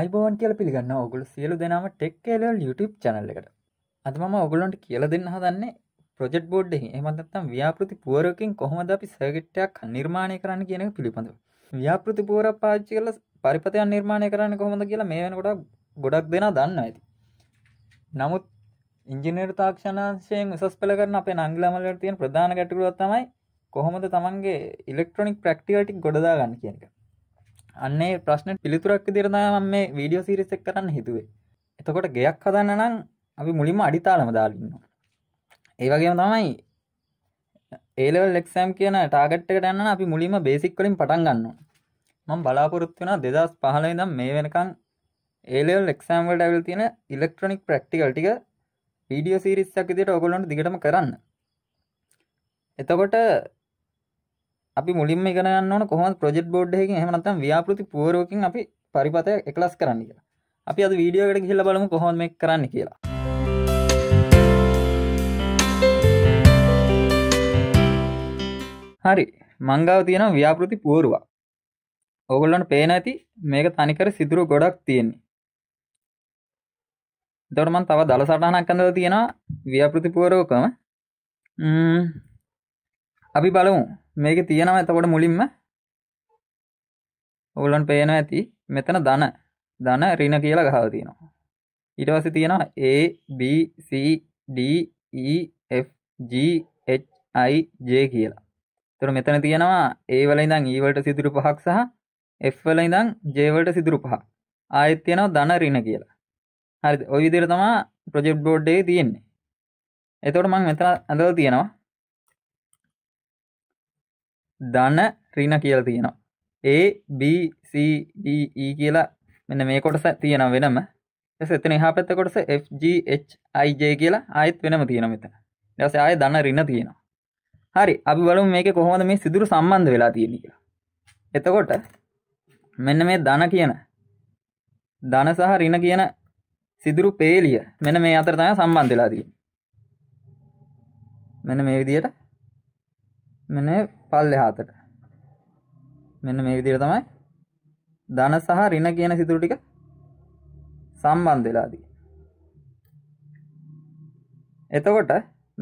අයිබෝන් කියල පිළිගන්න ඔගුල සියලු දෙනම ටෙක් කේලල් YouTube චනල්ල එකට අතම ඔගුලොන්ට කියල දෙන්න හදන්නේ ප්‍රජෙට් බෝඩ් එහමතත්තම් ව්‍යාපෘති පුවරකින් කොහොමද අපි සැගිට්ටයක් නිර්මාණය කරන්න කියන පිළිබඳව ව්‍යාපෘති පුවර පාච්චි කල පරිපතයන් නිර්මාණය කරන්න කොහොඳ කියලා මේ වෙනකොට ගොඩක් දෙෙන දන්න ඇති නමුත් ඉංජිනර් තාක්ෂණශයෙන් උසස් පල කරන අපේ නංගලමලට තියන ප්‍රධාන ගැටකුරුවත් තමයි කොහොමද තමන්ගේ ඉලෙක්ට්‍රොනික් ප්‍රක්ටිකටික් ගොඩදාගන්න කියනක අන්නේ ප්‍රශ්න පිළිතුරක් දිරනා මේ වීඩියෝ සිරිසෙක් කරන්න හිතුවේ එතකොට ගෙයක් හදන්න නම් අපි මුලින්ම අඩිතාලම දාලන්න ඒවගේ තමයි ඒලවල් එක්සෑම් කියන ටාගට්ට ගන්න අපි මුලින්ම බේසික් කලින් පටන් ගන්නවා මං බලාපොරොත්තු වෙන දෙදස් පහලයි දම් මේ වෙනකං ඒලෙවල් එක්සෑම්වල්ට ඇවල් තියෙන ඉලෙක්ට්‍රොනික් ප්‍රක්ටිකල් ටික වීඩියෝ සිරිස්සක් විදිට ඔගොලොන්ට දිගටම කරන්න එතකොට අපි මුලින්ම ඉගෙන ගන්න ඕන කොහොමද ප්‍රොජෙක්ට් බෝඩ් එකකින් එහෙම නැත්නම් ව්‍යාපෘති පුවරුවකින් අපි පරිපථය එකලස් කරන්න කියලා. අපි අද වීඩියෝ එකට ගිහිල්ලා බලමු කොහොමද මේක කරන්න කියලා. හරි. මංගාව තියෙනවා ව්‍යාපෘති පුවරුවක්. ඕගොල්ලන්ට පේන ඇති මේක තනිකර සිදුරු ගොඩක් තියෙන්නේ. එතකොට මම තව දල සටහනක් අඳලා තියෙනවා ව්‍යාපෘති පුවරුවකම. අපි බලමු මේක තියෙනවා එතකොට මුලින්ම ඔගලන් පේන ඇති මෙතන දන දන රින කියලා ගහව තියෙනවා ඊට පස්සේ තියෙනවා A B C D E F G H I J කියලා. එතකොට මෙතන තියෙනවා A වල ඉඳන් E වලට සිදුරු පහක් සහ F වල ඉඳන් J වලට සිදුරු පහක්. ආයෙත් තියෙනවා ධන ඍණ කියලා. හරිද? ওই විදිහට තමයි ප්‍රොජෙක්ට් බෝඩ් එකේ තියෙන්නේ. එතකොට මම මෙතන ඇඳලා තියෙනවා ධන රින කියල තියෙනවා ඒ BCDE කියලා මෙන්න මේ කොටස තියෙන වෙනම එතන හා පැත්ත කොටස FGHIJ කියලා ආයත් වෙනම තියෙන මෙතන දස ආය දන්න රින්න තියෙනවා හරි අපි බලු මේක කොහොමද මේ සිදුරු සම්බන්ධ වෙලා තියෙන කියලා එතකොට මෙන්න මේ ධන කියන ධන සහ රින කියන සිදුරු පේලිය මෙන මේ අතර තමයි සම්බන්ධ වෙලා තියෙන්නේ මෙන්න මේ විදිහට මෙන පල්ල හාතට මෙන්න මේ විදිර තමයි ධන සහ රින කියන සිතුරු ටික සම්බන්ධ වෙලාදී එතකොට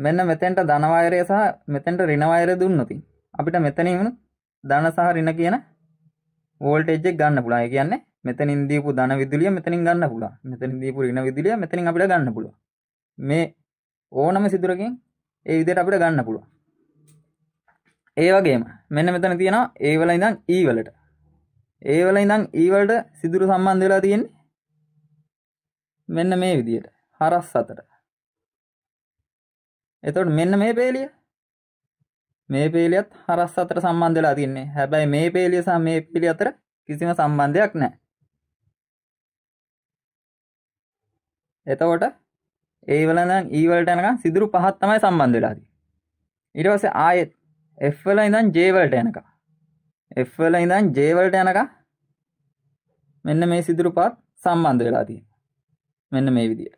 මෙන්න මෙතෙන්ට ධනවායරය සහ මෙතෙන්ට රිනවායරය දුන්නොති අපිට මෙතනින් ධන සහ රින කියන වෝල්ටේජ් එක ගන්න පුළුවන්. ඒ කියන්නේ මෙතනින් දීපු ධන විදුලිය මෙතනින් ගන්න පුළුවන්. මෙතනින් දීපු ඍණ විදුලිය මෙතනින් අපිට ගන්න පුළුවන්. මේ ඕනම සිදුරකින් ඒ විදිහට අපිට ගන්න පුළුවන්. ඒ වගේම මෙන්න මෙතන තියෙනවා ඒවල ඉඳං ඊවලට e ඒවල ඉඳං ඊවලට e සිදුරු සම්බන්ධ වෙලා තියෙන්නේ මෙන්න මේ විදියට හරස් අතට එතොට මෙන්න මේ පේලිය මේ පේලියත් හරස් අතර සම්බන්ධ වෙලා තින්නේ හැබැයි මේ පේලිය සහ මේ පිළි අතර කිසිම සම්බන්ධයක් නැහැ එතකොට ඒවලඳන් ඊවලට e යනකම් සිදුරු පහත් තමයි සම්බන්ධ වෙලා තියෙන්නේ ඊට පස්සේ ආයෙත් එවල ඉඳන් ජේවල්ට යනක එවල ඉඳන් ජේවල්ට යනක මෙන්න මේ සිදුරු පාත් සම්බන්ධ වෙලා තිය මෙන්න මේ විදිිය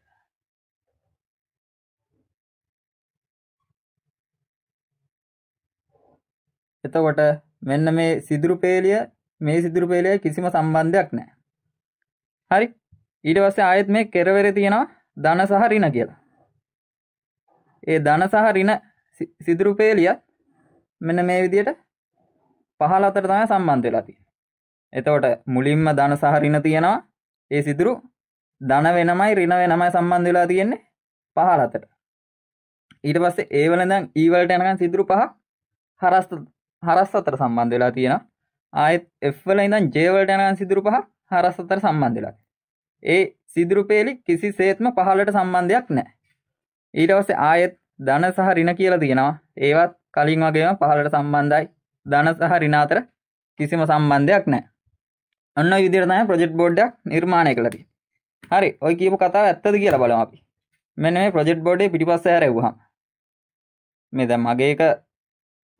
එතකොට මෙන්න මේ සිදුරු පේලිය මේ සිදුරු පේලිය කිසිම සම්බන්ධයක් නෑ හරි ඊට පස්සේ ආයෙත් මේ කෙරවෙර තියෙනවා ධන සහ රින කියලා ඒ ධන සහ රින සිදුරු පේලියත් මෙන මේ විදියට පහල අතර තමයි සම්බන්ධ වෙලා තියෙන්නේ එතකොට මුලින්ම ධන සහ ඍණ තියෙනවා ඒ සිදුරු ධන වෙනමයි ඍණ වෙනමයි සම්බන්ධ වෙලා තියෙන්නේ පහල අතට ඊට පස්සේ ඒ වල ඉඳන් ඊ e වලට යනකන් සිදුරු පහක් හරස් හරස් අතර සම්බන්ධ වෙලා තියෙනවා ආයෙත් F වල ඉඳන් J වලට යනකන් සිදුරු පහ හරස් අතර සම්බන්ධ වෙලා ඒ සිදුරු පේලි කිසිසේත්ම පහලට සම්බන්ධයක් නැහැ ඊට පස්සේ ආයෙත් ධන සහ ඍණ කියලා තියෙනවා ඒවත් කලින් වගේම පහලට සම්බන්ධයි ධන සහ රිනාතර කිසිම සම්බන්ධයක් නෑ ඔන්න විදිරතය ප්‍රජෙට් බෝඩ්ඩක් නිර්මාණය කළති හරි ඔය කියපු කතාව ඇත්තද කියලා බලම අපි මෙන මේ ප්‍රජෙට් බෝඩ්ඩේ පිටිපස්ස ඇරවහම් මෙද මගේක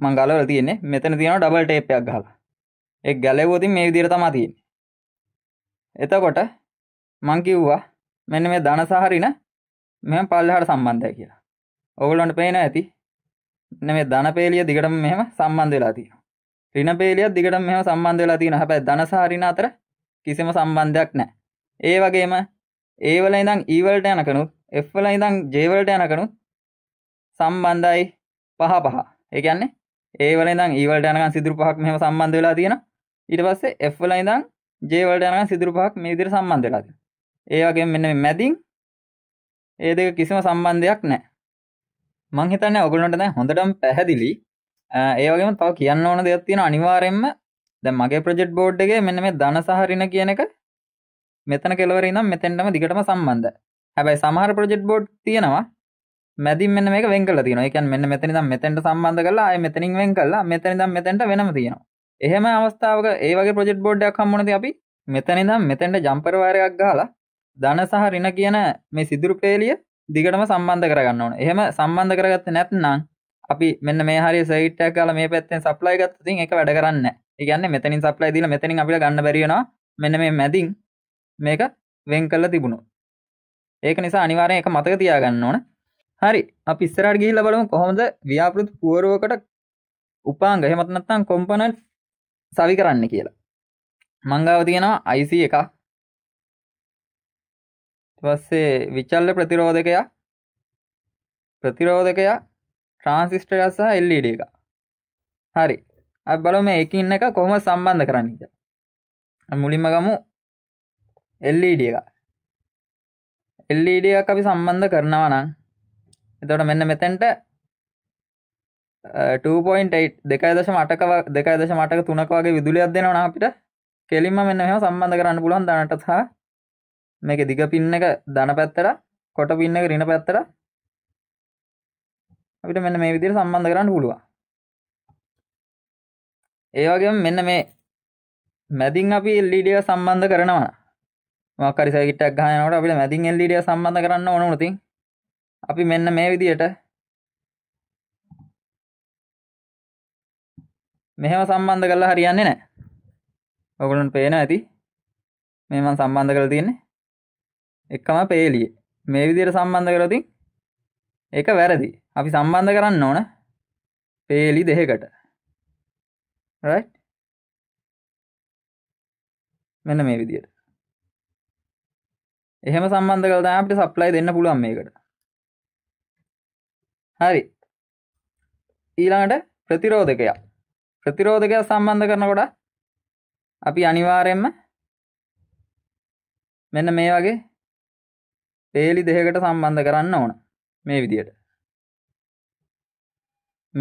මංගලවල තියන්නේ මෙතන තියෙන ඩබල් ටේපයක් ගහල එක් ගැලවෝතින් මේ විදිර තමා තියෙන් එතකොට මංකිව්වා මෙන්න මේ ධනසාහරින මෙම පල්ලහට සම්බන්ධය කියලා ඔවුලොන්ට පේන ඇති නෙමේ ධනපේලිය දිගටම මෙහෙම සම්බන්ධ වෙලා තියෙනවා. ඍණපේලියත් දිගටම මෙහෙම සම්බන්ධ වෙලා තියෙනවා. හැබැයි ධනසහ ඍණ අතර කිසිම සම්බන්ධයක් නැහැ. ඒ වගේම A වල ඉඳන් E වලට යනකනුත් F වල ඉඳන් J වලට යනකනුත් සම්බන්ධයි පහ පහ. ඒ කියන්නේ A වල ඉඳන් E වලට යනකන් සිදුරු පහක් මෙහෙම සම්බන්ධ වෙලා තියෙනවා. ඊට පස්සේ F වල ඉඳන් J වලට යනකන් සිදුරු පහක් මේ විදිහට සම්බන්ධ වෙලා තියෙනවා. ඒ වගේම මෙන්න මේ මැදින් ඒ දෙක කිසිම සම්බන්ධයක් නැහැ. මංහිතන්න ඔගුලන්ට හොඳටම් පැහැදිලි ඒවගේම තව කියන්න ඕන දෙයක් තියෙන අනිවාරෙන්ම ද මගේ ප්‍රජෙට් බෝඩ්ඩගේ මෙන්න මේ දන සහරින කියන එක මෙතන කෙලවරනම් මෙතැන්ටම දිගටම සම්බන්ධ හැබැයි සමහර ප්‍රජෙට් බෝඩ් තියෙනවා මැදි මෙන්න මේ වෙංකල තින එක මෙන්න මෙතනි දම් මෙතැන්ට සම්බන්ධ කලා අය මෙතනින් වෙන් කල්ලා මෙතනි දම් මෙතැන්ට වෙනම තියෙනවා එහෙම අවස්ථාවක ඒවගේ ප්‍රජෙට් බෝඩ්ඩයක් හම්මනති අපි මෙතනිදම් මෙතැන්ට ජම්පරවාරයක් ගාලා දන සහ රින කියන මේ සිදුරු පේලිය දිගටම සම්බන්ධ කරගන්න ඕන එහෙම සම්බන්ධ කරගත්ත නැත්නම් අපි මෙන්න මේ හරි සයිට්ටක් කාල මේ පැත්තෙන් සප්ලයි ගත්තතින් එක වැඩ කරන්න ඉගන්න මෙතනින් සප්ලයි දිල මෙතනින් අපිට ගන්න බැරිෙනවා මෙන්න මේ මැදින් මේක වෙන් කල්ල තිබුණු ඒක නිසා අනිවාරය එක මතක තියාගන්න ඕන හරි අපි ස්රට ගිහිල බලමු කොහොමද ව්‍යාපෘත් පුවරුවකට උපාංග හෙමත් නැත්තම් කොම්පනට් සවි කරන්න කියලා මංගාව තියෙනවා අයිසි එකක් පස්සේ විචල්ල ප්‍රතිරෝධකයා ප්‍රතිරෝධකයා ට්‍රාන්සිිස්ටරය සහ එල්ලඩ එක හරි බල මේ එක ඉන්න එක කොහොම සම්බන්ධ කරන්නේද මුලින්ම ගමු එල්ලඩ එක එල්ලඩ එකක් අපි සම්බන්ධ කරනවා නම් එතවට මෙන්න මෙතැන්ට 2.8 දෙකයි දශ මටකව දෙකයි දශ මටක තුනක වගේ විදුලියක් දෙනවා අපිට කෙලින්ම මෙන්න මෙම සම්බන්ධ කරන්න පුළන් දනට සහ මේක දිග පින්න එක දන පැත්තට කොට පින්න එක රින පැත්තට අපිට මෙන්න මේ විදිහට සම්බන්ධ කරන්න පුළුවන් ඒ වගේම මෙන්න මේ මැදින් අපි LED එක සම්බන්ධ කරනවා මොකක් හරි සර්කිට් එකක් ගහන යනකොට අපිට මැදින් LED එක සම්බන්ධ කරන්න ඕන උනොතින් අපි මෙන්න මේ විදිහට මෙහෙම සම්බන්ධ කරලා හරියන්නේ නැහැ ඔයගොල්ලන්ට පේන ඇති මේ මම සම්බන්ධ කරලා තියෙන්නේ එක්කම පේලිය මේ විදියට සම්බන්ධ කරතින් ඒක වැරදි අපි සම්බන්ධ කරන්න ඕන පේලි දෙහකට මෙන්න මේ විදියට එහෙම සම්බන්ධ කළදා අපිට සප්ලයි දෙන්න පුළුවන් මේකට හරි ඊළඟට ප්‍රතිරෝධකයක් ප්‍රතිරෝධකයක් සම්බන්ධ කරනකොට අපි අනිවාරයෙන්ම මෙන්න මේ වගේ පේලි දෙහකට සම්බන්ධ කරන්න ඕන මේ විදියට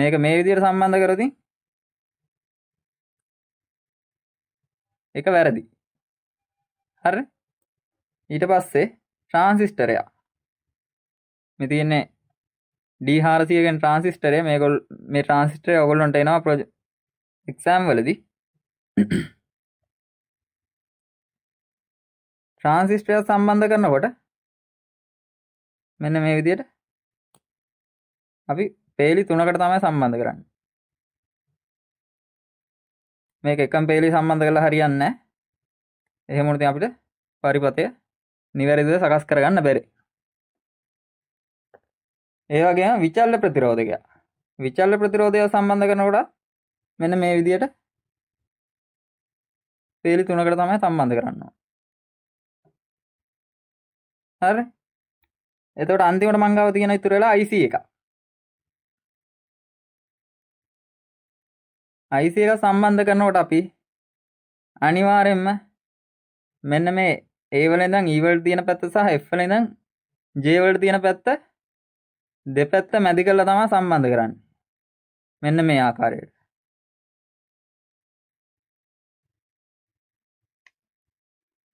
මේක මේ විදියට සම්බන්ධ කරති එක වැරදි හරි ඊට පස්සේ ට්‍රාන්සිස්ටරයා මෙතියන්නේ ඩීහාරසියගෙන් ට්‍රන්සිස්ටරය මේකොල් මේ ට්‍රන්සිස්ටරය ඔගොල්ලොන්ට එනවා ප්‍රජ එක්සෑම් වලදී ට්‍රාන්සිස්ටය සම්බන්ධ කරනකොට මෙන්න මේ විදියට අපි පේලි තුනකට තමයි සම්බන්ධ කරන්න මේක එකම් පේලි සම්බන්ධ කරලා හරියන්න එහෙමුණති අපිට පරිපතය නිවැරදිද සකස් කරගන්න බැරි ඒවගේ විචල්ල ප්‍රතිරෝධකය විචල්ල ප්‍රතිරෝධය සම්බන්ධ කරනකොට මෙන මේ විදියට පේලි තුනකට තමයි සම්බන්ධ කරන්නවා හරි එතකොට අන්තිමට මංගව තියෙන ඉතුරලා IC එක. IC එක සම්බන්ධ කරනකොට අපි අනිවාර්යෙන්ම මෙන්න මේ A වල ඉඳන් E වලට තියෙන පැත්ත සහ F වල ඉඳන් J වලට තියෙන පැත්ත දෙපැත්ත මැදි කරලා තමයි සම්බන්ධ කරන්නේ. මෙන්න මේ ආකාරයට.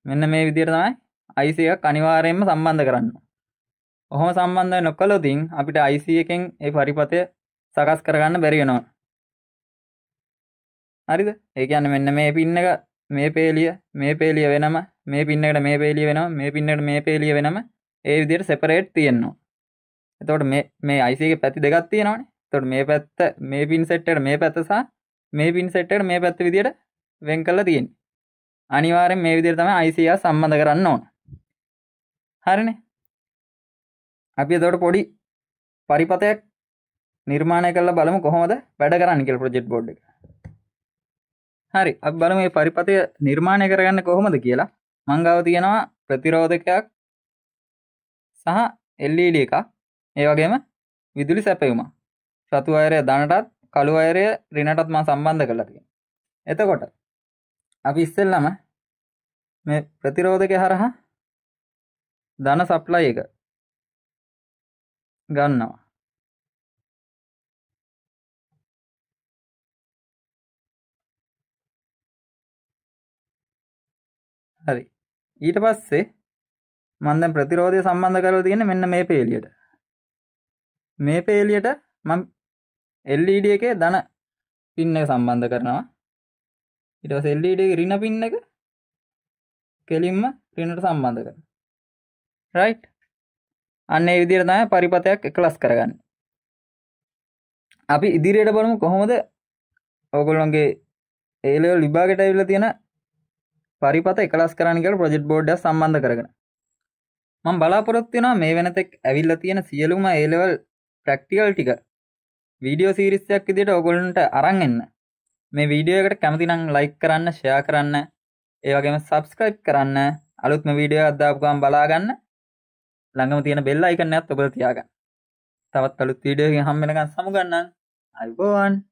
මෙන්න මේ විදිහට තමයි IC එකක් අනිවාර්යෙන්ම සම්බන්ධ කරන්න. ඔහොම සම්බන්ධය නොකළොතින් අපිට අයිසි එකෙන් ඒ පරිපතය සකස් කරගන්න බැරිගෙනවා හරිද ඒකන්න මෙන්න මේ පින්න එක මේ පේලිය මේ පේලිය වෙනම මේ පින්නකට මේ පේලිය වෙනවා මේ පින්නට මේ පේලිය වෙනම ඒ විදියට සෙපරේට් තියෙන්නවා එතකොට මේ මේ අයිසික පැති දෙකක් තියෙනවානේ තොට මේ පැත්ත මේ පින් සෙට්ට මේ පැත්තසා මේ පින් සෙට්ට මේ පැත්ත විදියට වෙන් කල්ලා තියෙන් අනිවාරෙන් මේ විදිර තම අයිසියා සම්බඳ කරන්න ඕන හරිනේ අපි එතවට පොඩි පරිපතයක් නිර්මාණය කල බලමු කොහොමද වැඩ කරන්න කෙල් ප්‍රජෙට් බොඩ් එක හරි අප බලම මේ පරිපතය නිර්මාණය කරගන්න කොහොමද කියලා මංගාව තියෙනවා ප්‍රතිරෝධකයක් සහ එල්ලීලි e එකක් ඒ වගේම විදුලි සැපයුමා සතු අයරය දනටත් කළු අයරය රිනටත් මා සම්බන්ධ කරලතිය එතකොට අපි ඉස්සෙල්ලම මේ ප්‍රතිරෝධක හරහා ධන සප්ලයි එක ගන්නවා. හරි ඊට පස්සේ මම දැන් ප්‍රතිරෝධය සම්බන්ධ කරලා තියෙන්නේ මෙන්න මේ පේලියට මේ පේලියට මම LED එකේ ධන පින් එක සම්බන්ධ කරනවා ඊට පස්සේ LED එකේ ඍණ පින් එක කෙලින්ම ඍණට සම්බන්ධ කරනවා right අන්න ඒ විදිහට තමයි පරිපතයක් එකලස් කරගන්නේ. අපි ඉදිරියට බලමු කොහොමද ඕගොල්ලොන්ගේ ඒ ලෙවල් විභාගයට ඇවිල්ලා තියෙන පරිපත එකලස් කරන්න කියලා ප්‍රොජෙක්ට් බෝඩ් එක සම්බන්ධ කරගෙන. මම බලාපොරොත්තු වෙනවා මේ වෙනතෙක් ඇවිල්ලා තියෙන සියලුම ඒ ලෙවල් ප්‍රැක්ටිකල් ටික වීඩියෝ සීරීස් එකක් විදිහට ඕගොල්ලන්ට අරන් එන්න. මේ වීඩියෝ එකට කැමති නම් ලයික් කරන්න, ෂෙයා කරන්න, ඒ වගේම සබ්ස්ක්‍රයිබ් කරන්න, අලුත්ම වීඩියෝ එකක් දාපු ගමන් බලා ගන්න. ළඟම තියෙන බෙල්ලා එකන්නත් ඔබ තියාගන්න තවත් අලුත් වීඩියෝගෙන් හම්බ වෙනකන් සමුගන්නම් අයිබෝවන්